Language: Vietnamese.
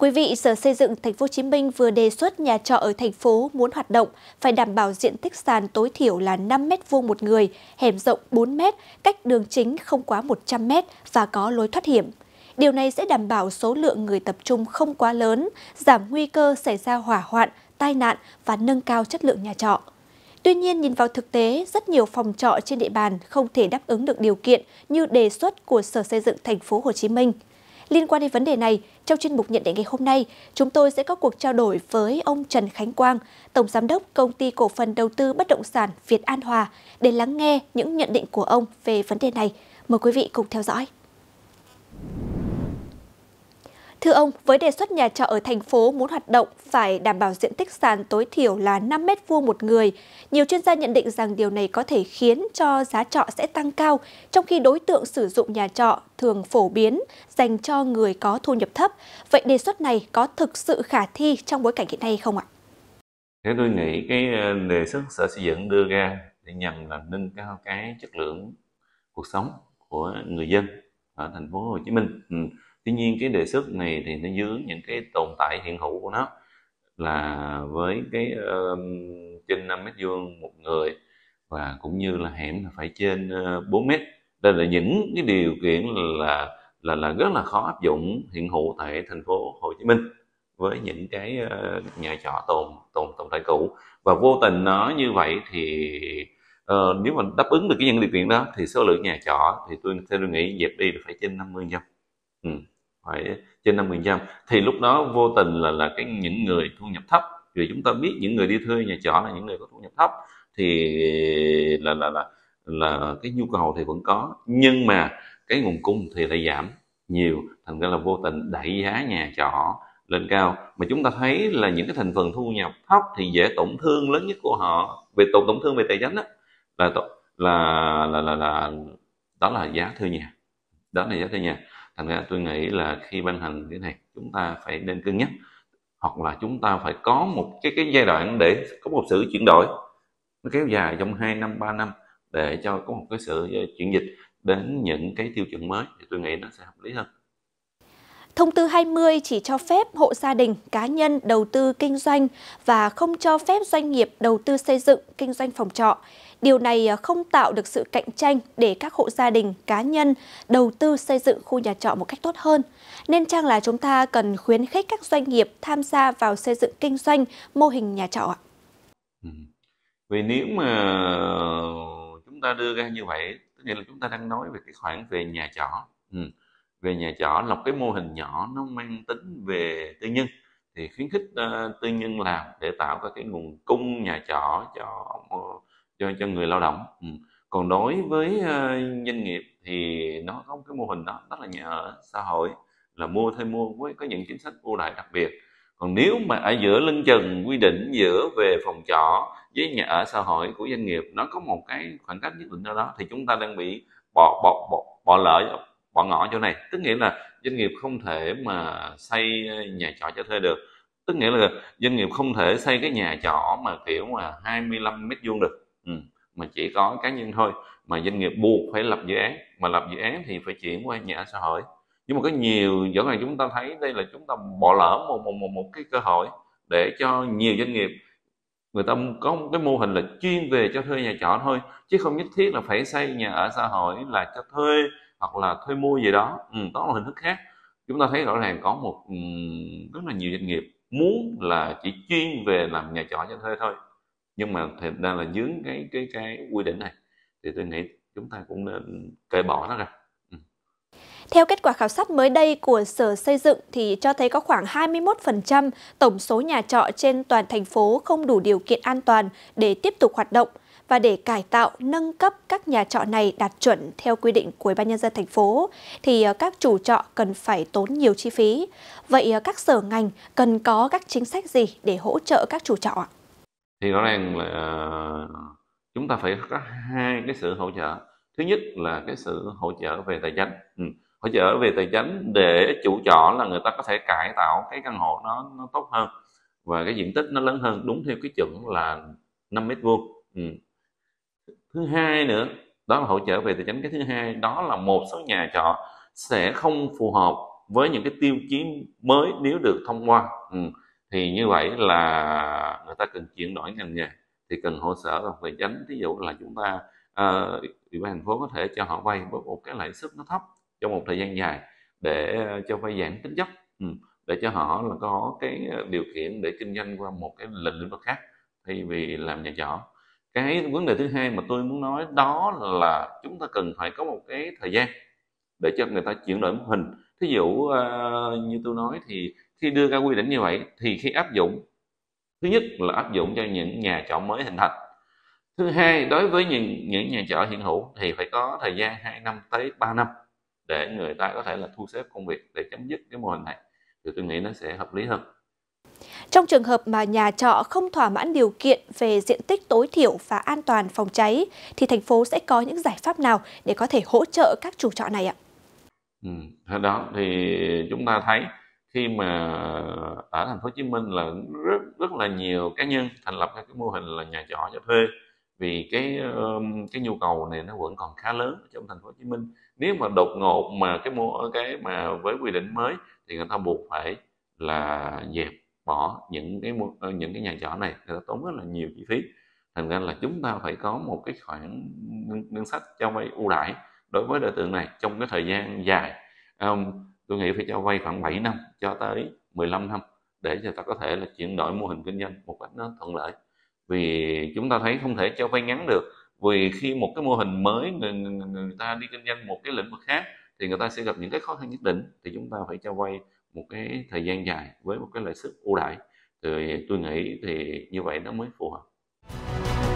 Thưa quý vị, Sở Xây dựng Thành phố Hồ Chí Minh vừa đề xuất nhà trọ ở thành phố muốn hoạt động phải đảm bảo diện tích sàn tối thiểu là 5 m vuông một người, hẻm rộng 4 m, cách đường chính không quá 100 m và có lối thoát hiểm. Điều này sẽ đảm bảo số lượng người tập trung không quá lớn, giảm nguy cơ xảy ra hỏa hoạn, tai nạn và nâng cao chất lượng nhà trọ. Tuy nhiên, nhìn vào thực tế, rất nhiều phòng trọ trên địa bàn không thể đáp ứng được điều kiện như đề xuất của Sở Xây dựng Thành phố Hồ Chí Minh. Liên quan đến vấn đề này, trong chuyên mục nhận định ngày hôm nay, chúng tôi sẽ có cuộc trao đổi với ông Trần Khánh Quang, Tổng Giám đốc Công ty Cổ phần Đầu tư Bất động sản Việt An Hòa để lắng nghe những nhận định của ông về vấn đề này. Mời quý vị cùng theo dõi. Thưa ông, với đề xuất nhà trọ ở thành phố muốn hoạt động phải đảm bảo diện tích sàn tối thiểu là 5 m vuông một người, nhiều chuyên gia nhận định rằng điều này có thể khiến cho giá trọ sẽ tăng cao, trong khi đối tượng sử dụng nhà trọ thường phổ biến dành cho người có thu nhập thấp. Vậy đề xuất này có thực sự khả thi trong bối cảnh hiện nay không ạ? Thế tôi nghĩ cái ờ, đề xuất sở xây dựng đưa ra để nhằm là nâng cao cái chất lượng cuộc sống của người dân ở thành phố Hồ Chí Minh. Ừ tuy nhiên cái đề xuất này thì nó dưới những cái tồn tại hiện hữu của nó là với cái uh, trên 5 mét vuông một người và cũng như là hẻm là phải trên uh, ờ, 4 mét đây là những cái điều kiện là là là rất là khó áp dụng hiện hữu tại thành phố Hồ Chí Minh với những cái uh, nhà trọ tồn tồn tồn tại cũ và vô tình nó như vậy thì uh, nếu mà đáp ứng được cái những điều kiện đó thì số lượng nhà trọ thì tôi theo tôi nghĩ dẹp đi là phải trên 50 trăm ừ phải trên 5% thì lúc đó vô tình là là cái những người thu nhập thấp vì chúng ta biết những người đi thuê nhà trọ là những người có thu nhập thấp thì là là là là cái nhu cầu thì vẫn có nhưng mà cái nguồn cung thì lại giảm nhiều thành ra là vô tình đẩy giá nhà trọ lên cao mà chúng ta thấy là những cái thành phần thu nhập thấp thì dễ tổn thương lớn nhất của họ về tổn tổn thương về tài chính đó, là, là là là là đó là giá thuê nhà đó là giá thuê nhà thành ra tôi nghĩ là khi ban hành cái này chúng ta phải nên cân nhắc hoặc là chúng ta phải có một cái cái giai đoạn để có một sự chuyển đổi nó kéo dài trong 2 năm 3 năm để cho có một cái sự chuyển dịch đến những cái tiêu chuẩn mới thì tôi nghĩ nó sẽ hợp lý hơn Thông tư 20 chỉ cho phép hộ gia đình, cá nhân đầu tư kinh doanh và không cho phép doanh nghiệp đầu tư xây dựng, kinh doanh phòng trọ. Điều này à, không tạo được sự cạnh tranh để các hộ gia đình, cá nhân đầu tư xây dựng khu nhà trọ một cách tốt hơn. Nên chăng là chúng ta cần khuyến khích các doanh nghiệp tham gia vào xây dựng kinh doanh mô hình nhà trọ ạ? Ừ. Vì nếu mà chúng ta đưa ra như vậy, tức nghĩa là chúng ta đang nói về cái khoản về nhà trọ. Ừ về nhà trọ là một cái mô hình nhỏ nó mang tính về tư nhân thì khuyến khích uh, tư nhân làm để tạo ra cái nguồn cung nhà trọ cho ờ, cho cho người lao động ừ. còn đối với uh, doanh nghiệp thì nó có cái mô hình đó đó là nhà ở xã hội là mua thuê mua với có những chính sách ưu đại đặc biệt còn nếu mà ở giữa lưng chừng quy định giữa về phòng trọ với nhà ở xã hội của doanh nghiệp nó có một cái khoảng cách nhất định nào đó thì chúng ta đang bị bỏ bỏ bỏ bỏ lỡ bỏ ngỏ chỗ này tức nghĩa là doanh nghiệp không thể mà xây nhà trọ cho thuê được tức nghĩa là doanh nghiệp không thể xây cái nhà trọ mà kiểu mà 25 mét vuông được ừ. mà chỉ có cá nhân thôi mà doanh nghiệp buộc phải lập dự án mà lập dự án thì phải chuyển qua nhà xã hội nhưng mà có nhiều chỗ này chúng ta thấy đây là chúng ta bỏ lỡ một một một, một cái cơ hội để cho nhiều doanh nghiệp người ta có một cái mô hình là chuyên về cho thuê nhà trọ thôi chứ không nhất thiết là phải xây nhà ở xã hội là cho thuê hoặc là thuê mua gì đó ừ, đó là hình thức khác chúng ta thấy rõ ràng có một um, rất là nhiều doanh nghiệp muốn là chỉ chuyên về làm nhà trọ cho thuê thôi nhưng mà thật đang là dướng cái cái cái quy định này thì tôi nghĩ chúng ta cũng nên cởi bỏ nó ra ừ. theo kết quả khảo sát mới đây của Sở Xây dựng thì cho thấy có khoảng 21% tổng số nhà trọ trên toàn thành phố không đủ điều kiện an toàn để tiếp tục hoạt động – và để cải tạo nâng cấp các nhà trọ này đạt chuẩn theo quy định của Ủy ban nhân dân thành phố thì ờ, các chủ trọ cần phải tốn nhiều chi phí. Vậy ờ, các sở ngành cần có các chính sách gì để hỗ trợ các chủ trọ ạ? Thì rõ ràng là ờ, chúng ta phải có hai cái sự hỗ trợ. Thứ nhất là cái sự hỗ trợ về tài chính. Ừ, hỗ trợ về tài chính để chủ trọ là người ta có thể cải tạo cái căn hộ nó, nó tốt hơn và cái diện tích nó lớn hơn đúng theo cái chuẩn là 5 mét vuông ừ, thứ hai nữa đó là hỗ trợ về tài chính cái thứ hai đó là một số nhà trọ sẽ không phù hợp với những cái tiêu chí mới nếu được thông qua ừ. thì như vậy là người ta cần chuyển đổi ngành nghề thì cần hỗ trợ về chánh ví dụ là chúng ta ờ, ủy ban thành phố có thể cho họ vay với một cái lãi suất nó thấp trong một thời gian dài để cho vay giảm tính chấp ừ. để cho họ là có cái điều kiện để kinh doanh qua một cái lĩnh vực khác thay vì làm nhà trọ cái vấn đề thứ hai mà tôi muốn nói đó là chúng ta cần phải có một cái thời gian để cho người ta chuyển đổi mô hình thí dụ uh, như tôi nói thì khi đưa ra quy định như vậy thì khi áp dụng thứ nhất là áp dụng cho những nhà trọ mới hình thành thứ hai đối với những những nhà trọ hiện hữu thì phải có thời gian 2 năm tới 3 năm để người ta có thể là thu xếp công việc để chấm dứt cái mô hình này thì tôi nghĩ nó sẽ hợp lý hơn trong trường hợp mà nhà trọ không thỏa mãn điều kiện về diện tích tối thiểu và an toàn phòng cháy, thì thành phố sẽ có những giải pháp nào để có thể hỗ trợ các chủ trọ này ạ? Ừ, đó thì chúng ta thấy khi mà ở thành phố Hồ Chí Minh là rất rất là nhiều cá nhân thành lập các cái mô hình là nhà trọ cho thuê vì cái cái nhu cầu này nó vẫn còn khá lớn trong thành phố Hồ Chí Minh nếu mà đột ngột mà cái mua cái mà với quy định mới thì người ta buộc phải là dẹp bỏ những cái ờ, những cái nhà trọ này thì ta tốn rất là nhiều chi phí thành ra là chúng ta phải có một cái khoản ngân sách cho vay ưu đãi đối với đối tượng này trong cái thời gian dài um, tôi nghĩ phải cho vay khoảng 7 năm cho tới 15 năm để cho ta có thể là chuyển đổi mô hình kinh doanh một cách nó thuận lợi vì chúng ta thấy không thể cho vay ngắn được vì khi một cái mô hình mới người, người, người ta đi kinh doanh một cái lĩnh vực khác thì người ta sẽ gặp những cái khó khăn nhất định thì chúng ta phải cho vay một cái thời gian dài với một cái lãi suất ưu đãi thì tôi nghĩ thì như vậy nó mới phù hợp